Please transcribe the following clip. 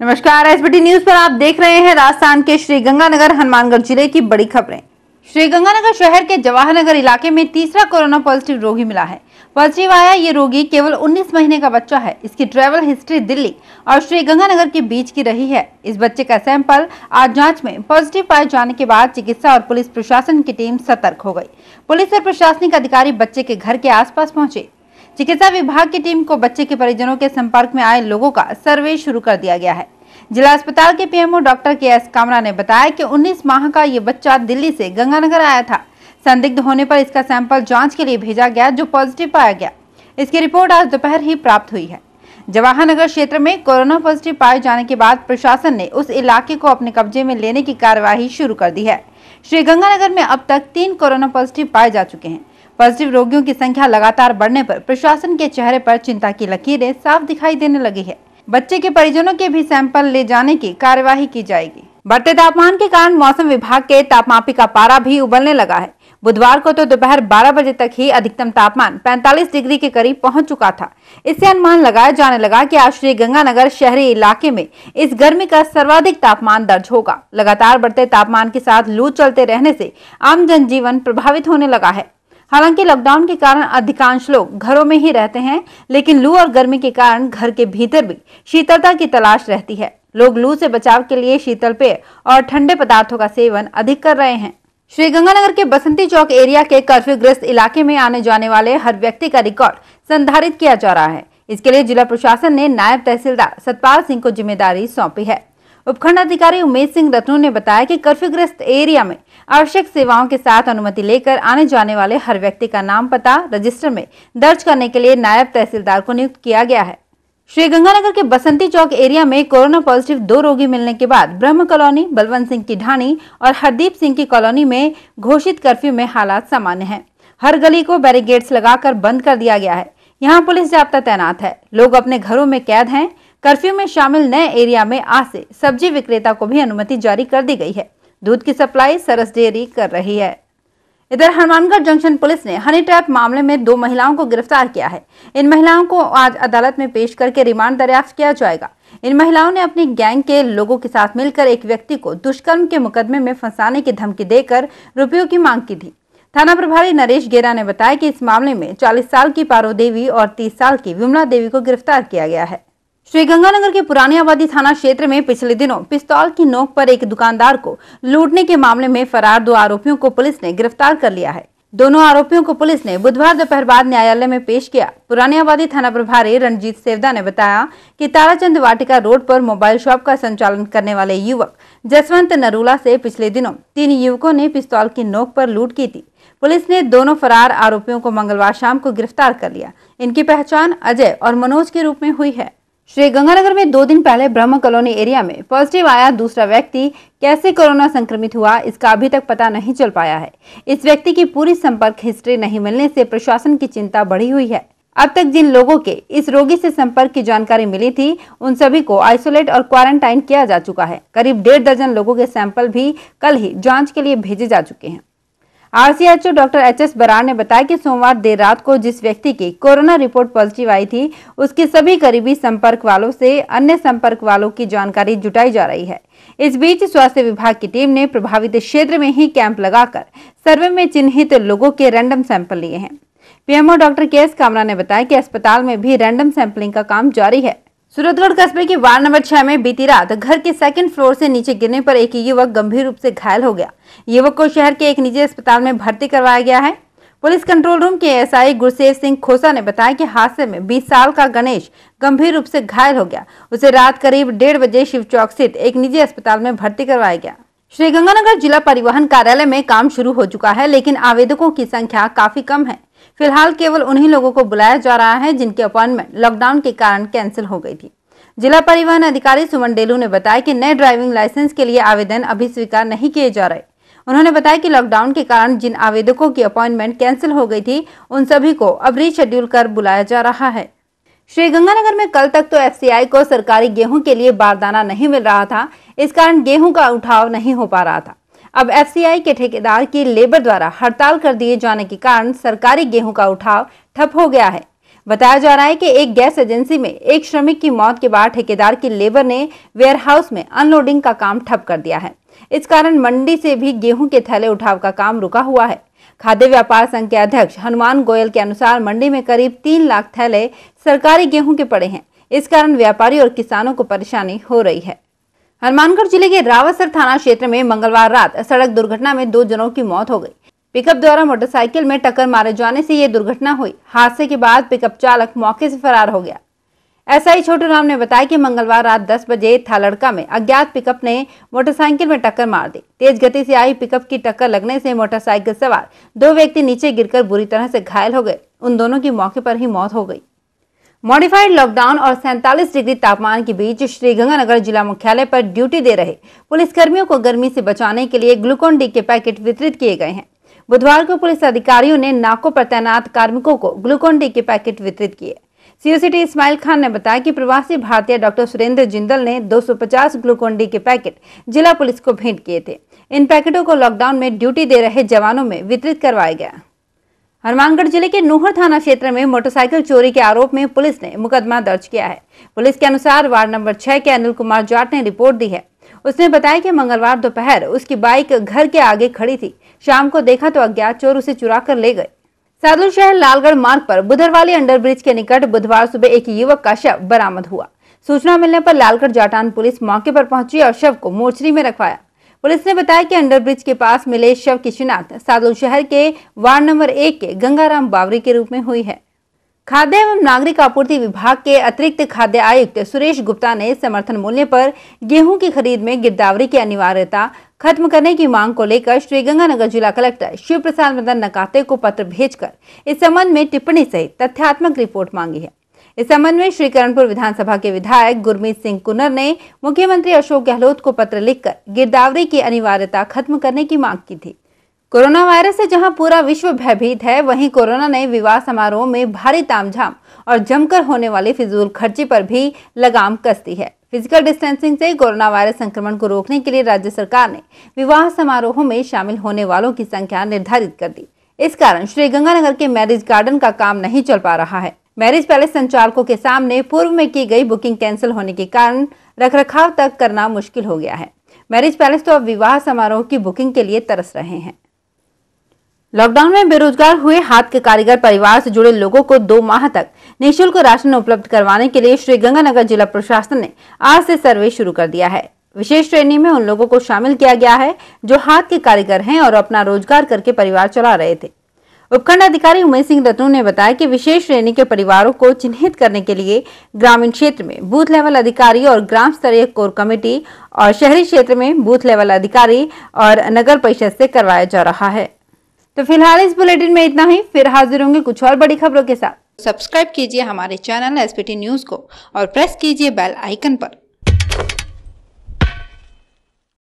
नमस्कार SBT news पर आप देख रहे हैं राजस्थान के श्रीगंगानगर हनुमानगढ़ जिले की बड़ी खबरें श्रीगंगानगर शहर के जवाहरनगर इलाके में तीसरा कोरोना पॉजिटिव रोगी मिला है पॉजिटिव आया ये रोगी केवल 19 महीने का बच्चा है इसकी ट्रेवल हिस्ट्री दिल्ली और श्रीगंगानगर के बीच की रही है इस बच्चे का सैंपल आज जांच में पॉजिटिव पाए जाने के बाद चिकित्सा और पुलिस प्रशासन की टीम सतर्क हो गई पुलिस और प्रशासनिक अधिकारी बच्चे के घर के आसपास पहुंचे चिकित्सा विभाग की टीम को बच्चे के परिजनों के संपर्क में आए लोगों का सर्वे शुरू कर दिया गया है जिला अस्पताल के PMO doctor K S Kamra ने बताया कि 19 माह का ये बच्चा दिल्ली से गंगानगर आया था संदिग्ध होने पर इसका सैंपल जांच के लिए भेजा गया जो पॉजिटिव पाया गया इसकी रिपोर्ट आज दोपहर ही प्राप्त हुई है जवाहर नगर क्षेत्र में कोरोना पॉजिटिव पाए जाने के बाद प्रशासन ने उस इलाके को अपने कब्जे में लेने की कार्यवाही शुरू कर दी है श्री गंगानगर में अब तक तीन कोरोना पॉजिटिव पाए जा चुके हैं पॉजिटिव रोगियों की संख्या लगातार बढ़ने पर प्रशासन के चेहरे पर चिंता की लकीरें साफ दिखाई देने लगी है बच्चे के परिजनों के भी सैंपल ले जाने की कार्यवाही की जाएगी बढ़ते तापमान के कारण मौसम विभाग के तापमापी का पारा भी उबलने लगा है बुधवार को तो दोपहर 12 बजे तक ही अधिकतम तापमान 45 डिग्री के करीब पहुंच चुका था इससे अनुमान लगाया जाने लगा कि आज श्री गंगानगर शहरी इलाके में इस गर्मी का सर्वाधिक तापमान दर्ज होगा लगातार बढ़ते तापमान के साथ लू चलते रहने से आम जनजीवन प्रभावित होने लगा है हालांकि लॉकडाउन के कारण अधिकांश लोग घरों में ही रहते हैं लेकिन लू और गर्मी के कारण घर के भीतर भी शीतलता की तलाश रहती है लोग लू से बचाव के लिए शीतल पेय और ठंडे पदार्थों का सेवन अधिक कर रहे हैं श्रीगंगानगर के बसंती चौक एरिया के कर्फ्यू ग्रस्त इलाके में आने जाने वाले हर व्यक्ति का रिकॉर्ड संधारित किया जा रहा है इसके लिए जिला प्रशासन ने नायब तहसीलदार सतपाल सिंह को जिम्मेदारी सौंपी है उपखंड अधिकारी उमेश सिंह रत्नू ने बताया कि कर्फ्यूग्रस्त एरिया में आवश्यक सेवाओं के साथ अनुमति लेकर आने जाने वाले हर व्यक्ति का नाम पता रजिस्टर में दर्ज करने के लिए नायब तहसीलदार को नियुक्त किया गया है श्रीगंगानगर के बसंती चौक एरिया में कोरोना पॉजिटिव दो रोगी मिलने के बाद ब्रह्म कॉलोनी बलवंत सिंह की ढाणी और हरदीप सिंह की कॉलोनी में घोषित कर्फ्यू में हालात सामान्य हैं। हर गली को बैरिगेड्स लगाकर बंद कर दिया गया है यहाँ पुलिस जाब्ता तैनात है लोग अपने घरों में कैद हैं कर्फ्यू में शामिल नए एरिया में आज से सब्जी विक्रेता को भी अनुमति जारी कर दी गई है दूध की सप्लाई सरस डेयरी कर रही है इधर हनुमानगढ़ जंक्शन पुलिस ने हनी ट्रैप मामले में दो महिलाओं को गिरफ्तार किया है इन महिलाओं को आज अदालत में पेश करके रिमांड दरियाफ्त किया जाएगा इन महिलाओं ने अपनी गैंग के लोगों के साथ मिलकर एक व्यक्ति को दुष्कर्म के मुकदमे में फंसाने की धमकी देकर रुपयों की मांग की थी थाना प्रभारी नरेश गेरा ने बताया कि इस मामले में 40 साल की पारो देवी और 30 साल की विमला देवी को गिरफ्तार किया गया है श्रीगंगानगर के पुरानी आबादी थाना क्षेत्र में पिछले दिनों पिस्तौल की नोक पर एक दुकानदार को लूटने के मामले में फरार दो आरोपियों को पुलिस ने गिरफ्तार कर लिया है दोनों आरोपियों को पुलिस ने बुधवार दोपहर बाद न्यायालय में पेश किया पुरानी आबादी थाना प्रभारी रणजीत सेवदा ने बताया कि ताराचंद वाटिका रोड पर मोबाइल शॉप का संचालन करने वाले युवक जसवंत नरूला से पिछले दिनों तीन युवकों ने पिस्तौल की नोक पर लूट की थी पुलिस ने दोनों फरार आरोपियों को मंगलवार शाम को गिरफ्तार कर लिया इनकी पहचान अजय और मनोज के रूप में हुई है श्री गंगानगर में दो दिन पहले ब्रह्म कॉलोनी एरिया में पॉजिटिव आया दूसरा व्यक्ति कैसे कोरोना संक्रमित हुआ इसका अभी तक पता नहीं चल पाया है इस व्यक्ति की पूरी संपर्क हिस्ट्री नहीं मिलने से प्रशासन की चिंता बढ़ी हुई है अब तक जिन लोगों के इस रोगी से संपर्क की जानकारी मिली थी उन सभी को आइसोलेट और क्वारंटाइन किया जा चुका है करीब डेढ़ दर्जन लोगों के सैंपल भी कल ही जाँच के लिए भेजे जा चुके हैं RCHO doctor H S Brar ने बताया कि सोमवार देर रात को जिस व्यक्ति की कोरोना रिपोर्ट पॉजिटिव आई थी उसके सभी करीबी संपर्क वालों से अन्य संपर्क वालों की जानकारी जुटाई जा रही है इस बीच स्वास्थ्य विभाग की टीम ने प्रभावित क्षेत्र में ही कैंप लगाकर सर्वे में चिन्हित लोगों के रैंडम सैंपल लिए हैं PMO doctor K S Kamra ने बताया कि अस्पताल में भी रैंडम सैंपलिंग का काम जारी है सूरतगढ़ कस्बे के वार्ड नंबर छह में बीती रात घर के सेकंड फ्लोर से नीचे गिरने पर एक युवक गंभीर रूप से घायल हो गया युवक को शहर के एक निजी अस्पताल में भर्ती करवाया गया है पुलिस कंट्रोल रूम के एसआई गुरसेव सिंह खोसा ने बताया कि हादसे में 20 साल का गणेश गंभीर रूप से घायल हो गया उसे रात करीब डेढ़ बजे शिव चौक स्थित एक निजी अस्पताल में भर्ती करवाया गया श्रीगंगानगर जिला परिवहन कार्यालय में काम शुरू हो चुका है लेकिन आवेदकों की संख्या काफी कम है फिलहाल केवल उन्हीं लोगों को बुलाया जा रहा है जिनकी अपॉइंटमेंट लॉकडाउन के कारण कैंसिल हो गई थी जिला परिवहन अधिकारी सुमन डेलू ने बताया कि नए ड्राइविंग लाइसेंस के लिए आवेदन अभी स्वीकार नहीं किए जा रहे उन्होंने बताया कि लॉकडाउन के कारण जिन आवेदकों की अपॉइंटमेंट कैंसिल हो गई थी उन सभी को अब रीशेड्यूल कर बुलाया जा रहा है श्रीगंगानगर में कल तक तो एफसीआई को सरकारी गेहूं के लिए बारदाना नहीं मिल रहा था इस कारण गेहूं का उठाव नहीं हो पा रहा था अब एफसीआई के ठेकेदार की लेबर द्वारा हड़ताल कर दिए जाने के कारण सरकारी गेहूं का उठाव ठप हो गया है बताया जा रहा है कि एक गैस एजेंसी में एक श्रमिक की मौत के बाद ठेकेदार की लेबर ने वेयरहाउस में अनलोडिंग का काम ठप कर दिया है इस कारण मंडी से भी गेहूं के थैले उठाव का काम रुका हुआ है खाद्य व्यापार संघ के अध्यक्ष हनुमान गोयल के अनुसार मंडी में करीब तीन लाख थैले सरकारी गेहूं के पड़े हैं इस कारण व्यापारी और किसानों को परेशानी हो रही है हनुमानगढ़ जिले के रावतसर थाना क्षेत्र में मंगलवार रात सड़क दुर्घटना में दो जनों की मौत हो गई पिकअप द्वारा मोटरसाइकिल में टक्कर मारे जाने से ये दुर्घटना हुई हादसे के बाद पिकअप चालक मौके से फरार हो गया ही छोटू राम ने बताया कि मंगलवार रात 10 बजे थालड़का में अज्ञात पिकअप ने मोटरसाइकिल में टक्कर मार दी तेज गति से आई पिकअप की टक्कर लगने से मोटरसाइकिल सवार दो व्यक्ति नीचे गिरकर बुरी तरह से घायल हो गए उन दोनों की मौके पर ही मौत हो गई मॉडिफाइड लॉकडाउन और सैंतालीस डिग्री तापमान के बीच श्री गंगानगर जिला मुख्यालय पर ड्यूटी दे रहे पुलिसकर्मियों को गर्मी से बचाने के लिए ग्लूकोन डी के पैकेट वितरित किए गए हैं बुधवार को पुलिस अधिकारियों ने नाको पर तैनात कार्मिकों को ग्लूकोन डी के पैकेट वितरित किए सीओसीटी इस्माइल खान ने बताया कि प्रवासी भारतीय डॉक्टर सुरेंद्र जिंदल ने 250 ग्लूकोन डी के पैकेट जिला पुलिस को भेंट किए थे इन पैकेटों को लॉकडाउन में ड्यूटी दे रहे जवानों में वितरित करवाया गया हनुमानगढ़ जिले के नोहर थाना क्षेत्र में मोटरसाइकिल चोरी के आरोप में पुलिस ने मुकदमा दर्ज किया है पुलिस के अनुसार वार्ड नंबर छह के अनिल कुमार जाट ने रिपोर्ट दी है उसने बताया कि मंगलवार दोपहर उसकी बाइक घर के आगे खड़ी थी शाम को देखा तो अज्ञात चोर उसे चुरा कर ले गए सादुल शहर लालगढ़ मार्ग पर बुधरवाली अंडरब्रिज के निकट बुधवार सुबह एक युवक का शव बरामद हुआ सूचना मिलने पर लालगढ़ जाटान पुलिस मौके पर पहुंची और शव को मोर्चरी में रखवाया पुलिस ने बताया कि अंडरब्रिज के पास मिले शव की शिनाख्त सादुल शहर के वार्ड नंबर एक के गंगाराम बावरी के रूप में हुई है खाद्य एवं नागरिक आपूर्ति विभाग के अतिरिक्त खाद्य आयुक्त सुरेश गुप्ता ने समर्थन मूल्य पर गेहूं की खरीद में गिरदावरी की अनिवार्यता खत्म करने की मांग को लेकर श्रीगंगानगर जिला कलेक्टर शिव प्रसाद मदन नकाते को पत्र भेजकर इस संबंध में टिप्पणी सहित तथ्यात्मक रिपोर्ट मांगी है इस संबंध में श्री करणपुर विधानसभा के विधायक गुरमीत सिंह कुनर ने मुख्यमंत्री अशोक गहलोत को पत्र लिखकर गिरदावरी की अनिवार्यता खत्म करने की मांग की थी कोरोना वायरस से जहां पूरा विश्व भयभीत है वहीं कोरोना ने विवाह समारोह में भारी तामझाम और जमकर होने वाले फिजूल खर्चे पर भी लगाम कसती है फिजिकल डिस्टेंसिंग से कोरोना वायरस संक्रमण को रोकने के लिए राज्य सरकार ने विवाह समारोहों में शामिल होने वालों की संख्या निर्धारित कर दी इस कारण श्री गंगानगर के मैरिज गार्डन का काम नहीं चल पा रहा है मैरिज पैलेस संचालकों के सामने पूर्व में की गई बुकिंग कैंसिल होने के कारण रखरखाव तक करना मुश्किल हो गया है मैरिज पैलेस तो अब विवाह समारोह की बुकिंग के लिए तरस रहे हैं लॉकडाउन में बेरोजगार हुए हाथ के कारीगर परिवार से जुड़े लोगों को दो माह तक निःशुल्क राशन उपलब्ध करवाने के लिए श्री गंगानगर जिला प्रशासन ने आज से सर्वे शुरू कर दिया है विशेष श्रेणी में उन लोगों को शामिल किया गया है जो हाथ के कारीगर हैं और अपना रोजगार करके परिवार चला रहे थे उपखंड अधिकारी उमेश सिंह रत्नू ने बताया कि विशेष श्रेणी के परिवारों को चिन्हित करने के लिए ग्रामीण क्षेत्र में बूथ लेवल अधिकारी और ग्राम स्तरीय कोर कमेटी और शहरी क्षेत्र में बूथ लेवल अधिकारी और नगर परिषद से करवाया जा रहा है तो फिलहाल इस बुलेटिन में इतना ही फिर हाजिर होंगे कुछ और बड़ी खबरों के साथ सब्सक्राइब कीजिए हमारे चैनल एस न्यूज को और प्रेस कीजिए बेल आइकन आरोप